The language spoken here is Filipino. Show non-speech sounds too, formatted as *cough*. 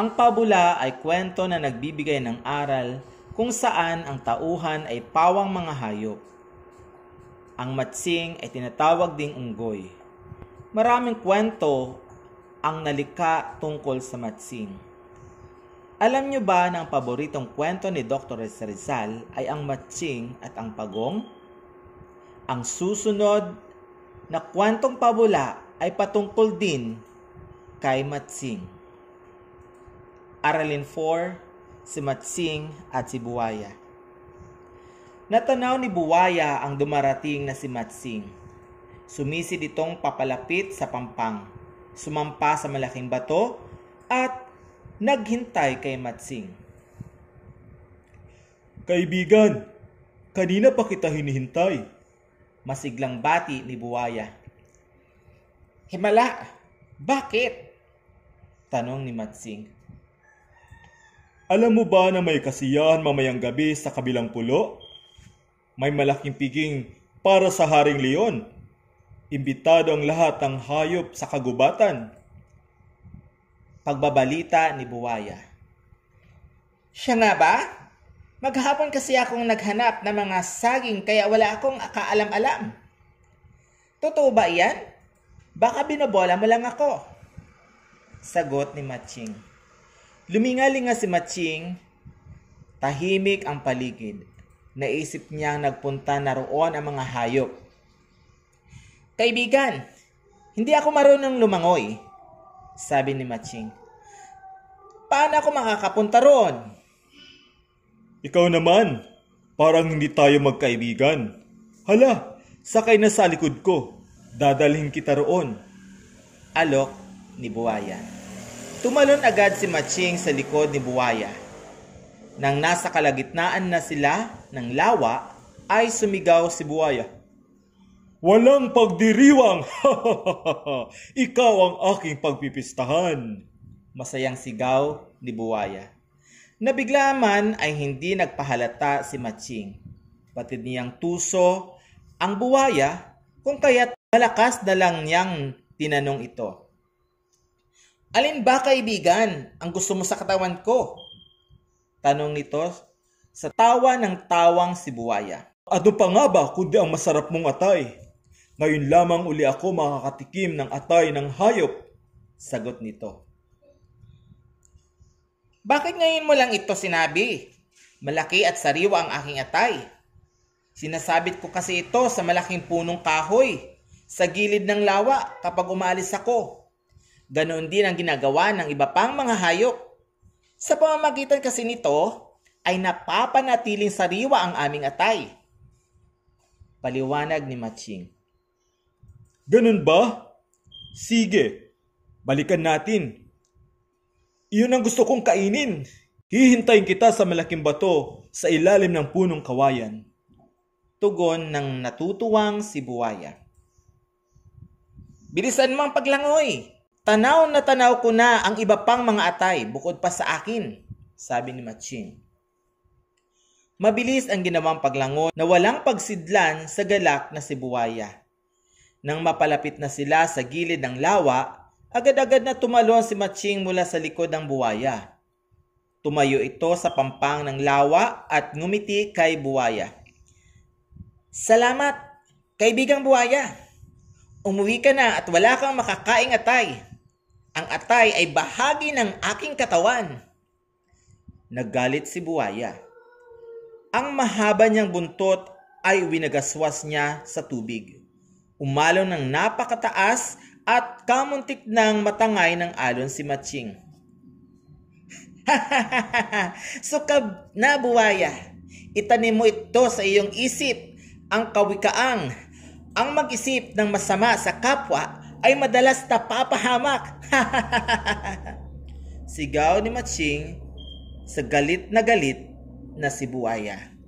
Ang pabula ay kwento na nagbibigay ng aral kung saan ang tauhan ay pawang mga hayop. Ang matsing ay tinatawag ding unggoy. Maraming kwento ang nalika tungkol sa matsing. Alam nyo ba na ang paboritong kwento ni Dr. Rizal ay ang matsing at ang pagong? Ang susunod na kwentong pabula ay patungkol din kay matsing. Aralin 4, si Matsing at si Buwaya. Natanaw ni Buwaya ang dumarating na si Matsing. Sumisid itong papalapit sa pampang. Sumampa sa malaking bato at naghintay kay Matsing. Kaibigan, kanina pa kita hinihintay. Masiglang bati ni Buwaya. Himala, bakit? Tanong ni Matsing. Alam mo ba na may kasiyahan mamayang gabi sa kabilang pulo? May malaking piging para sa Haring Leon. Imbitado ang lahat ng hayop sa kagubatan. Pagbabalita ni Buwaya Siya nga ba? Maghapon kasi akong naghanap ng mga saging kaya wala akong akaalam-alam. Totoo ba iyan? Baka binobola mo lang ako. Sagot ni Matching. Lumingaling nga si Matching, tahimik ang paligid. Naisip niyang nagpunta na roon ang mga hayop. Kaibigan, hindi ako marunong lumangoy, sabi ni Matching. Paano ako makakapunta roon? Ikaw naman, parang hindi tayo magkaibigan. Hala, sakay na sa likod ko. Dadalhin kita roon. Alok ni Buwayan. Tumalon agad si Matching sa likod ni Buwaya. Nang nasa kalagitnaan na sila ng lawa, ay sumigaw si Buwaya. Walang pagdiriwang! *laughs* Ikaw ang aking pagpipistahan! Masayang sigaw ni Buwaya. Nabigla man ay hindi nagpahalata si Matching. Batid niyang tuso ang buwaya kung kaya't malakas na lang niyang tinanong ito. Alin ba kaibigan ang gusto mo sa katawan ko? Tanong nito sa tawa ng tawang si Buwaya. Ano pa nga ba kundi ang masarap mong atay? Ngayon lamang uli ako makakatikim ng atay ng hayop. Sagot nito. Bakit ngayon mo lang ito sinabi? Malaki at sariwa ang aking atay. Sinasabit ko kasi ito sa malaking punong kahoy, sa gilid ng lawa kapag umalis ako Ganoon din ang ginagawa ng iba pang mga hayop. Sa pamamagitan kasi nito, ay napapanatiling sariwa ang aming atay. Paliwanag ni Matching. Ganun ba? Sige, balikan natin. Iyon ang gusto kong kainin. Hihintayin kita sa malaking bato sa ilalim ng punong kawayan. Tugon ng natutuwang si Buwaya. Bilisan mo ang paglangoy. Tanaw na tanaw ko na ang iba pang mga atay bukod pa sa akin, sabi ni Maching. Mabilis ang ginawang paglangon na walang pagsidlan sa galak na sibuwaya. Nang mapalapit na sila sa gilid ng lawa, agad-agad na tumalon si Maching mula sa likod ng buwaya. Tumayo ito sa pampang ng lawa at ngumiti kay buwaya. Salamat, kaibigang buwaya. Umuwi ka na at wala kang makakaing atay. Ang atay ay bahagi ng aking katawan. Naggalit si buwaya. Ang mahaba niyang buntot ay winagaswas niya sa tubig. Umalo ng napakataas at kamuntik ng matangay ng alon si Matching. *laughs* Sukab na buwaya, itanim mo ito sa iyong isip, ang kawikaang, ang mag-isip ng masama sa kapwa ay madalas napapahamak. *laughs* Sigaw ni Matching sa galit na galit na si Buwaya.